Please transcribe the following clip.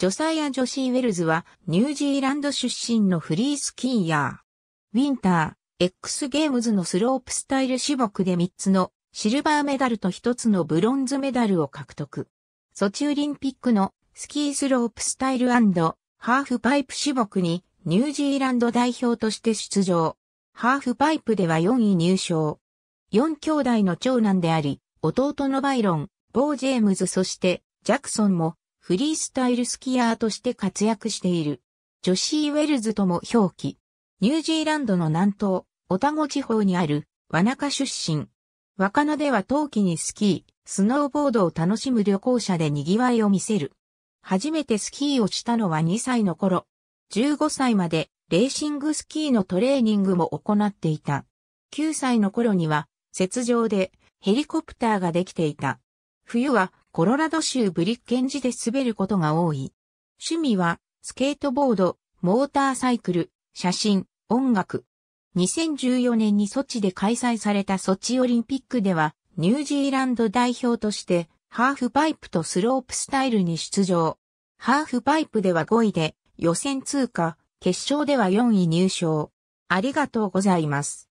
ジョサイア・ジョシー・ウェルズはニュージーランド出身のフリースキーヤー。ウィンター、X ゲームズのスロープスタイル種目で3つのシルバーメダルと1つのブロンズメダルを獲得。ソチオリンピックのスキースロープスタイルハーフパイプ種目にニュージーランド代表として出場。ハーフパイプでは4位入賞。4兄弟の長男であり、弟のバイロン、ボー・ジェームズそしてジャクソンもフリースタイルスキヤーとして活躍している。ジョシー・ウェルズとも表記。ニュージーランドの南東、オタゴ地方にある、ワナカ出身。ワカナでは冬季にスキー、スノーボードを楽しむ旅行者で賑わいを見せる。初めてスキーをしたのは2歳の頃。15歳までレーシングスキーのトレーニングも行っていた。9歳の頃には、雪上でヘリコプターができていた。冬はコロラド州ブリッケンジで滑ることが多い。趣味は、スケートボード、モーターサイクル、写真、音楽。2014年にソチで開催されたソチオリンピックでは、ニュージーランド代表として、ハーフパイプとスロープスタイルに出場。ハーフパイプでは5位で、予選通過、決勝では4位入賞。ありがとうございます。